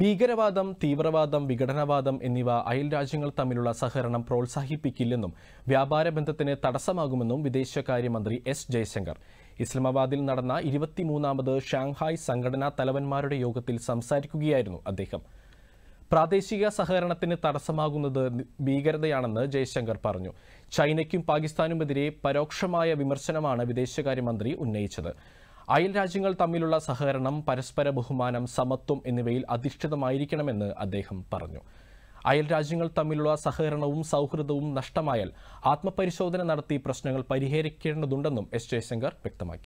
ഭീകരവാദം തീവ്രവാദം വിഘടനവാദം എന്നിവ അയൽരാജ്യങ്ങൾ തമ്മിലുള്ള സഹകരണം പ്രോത്സാഹിപ്പിക്കില്ലെന്നും വ്യാപാര ബന്ധത്തിന് തടസ്സമാകുമെന്നും വിദേശകാര്യമന്ത്രി എസ് ജയശങ്കർ ഇസ്ലാമാബാദിൽ നടന്ന ഇരുപത്തിമൂന്നാമത് ഷാങ്ഹായ് സംഘടനാ തലവന്മാരുടെ യോഗത്തിൽ സംസാരിക്കുകയായിരുന്നു അദ്ദേഹം പ്രാദേശിക സഹകരണത്തിന് തടസ്സമാകുന്നത് ഭീകരതയാണെന്ന് ജയശങ്കർ പറഞ്ഞു ചൈനയ്ക്കും പാകിസ്ഥാനുമെതിരെ പരോക്ഷമായ വിമർശനമാണ് വിദേശകാര്യമന്ത്രി ഉന്നയിച്ചത് അയൽരാജ്യങ്ങൾ തമ്മിലുള്ള സഹകരണം പരസ്പര ബഹുമാനം സമത്വം എന്നിവയിൽ അധിഷ്ഠിതമായിരിക്കണമെന്ന് അദ്ദേഹം പറഞ്ഞു അയൽരാജ്യങ്ങൾ രാജ്യങ്ങൾ തമ്മിലുള്ള സഹകരണവും സൗഹൃദവും നഷ്ടമായാൽ ആത്മപരിശോധന നടത്തി പ്രശ്നങ്ങൾ പരിഹരിക്കേണ്ടതുണ്ടെന്നും എസ് ജയശങ്കർ വ്യക്തമാക്കി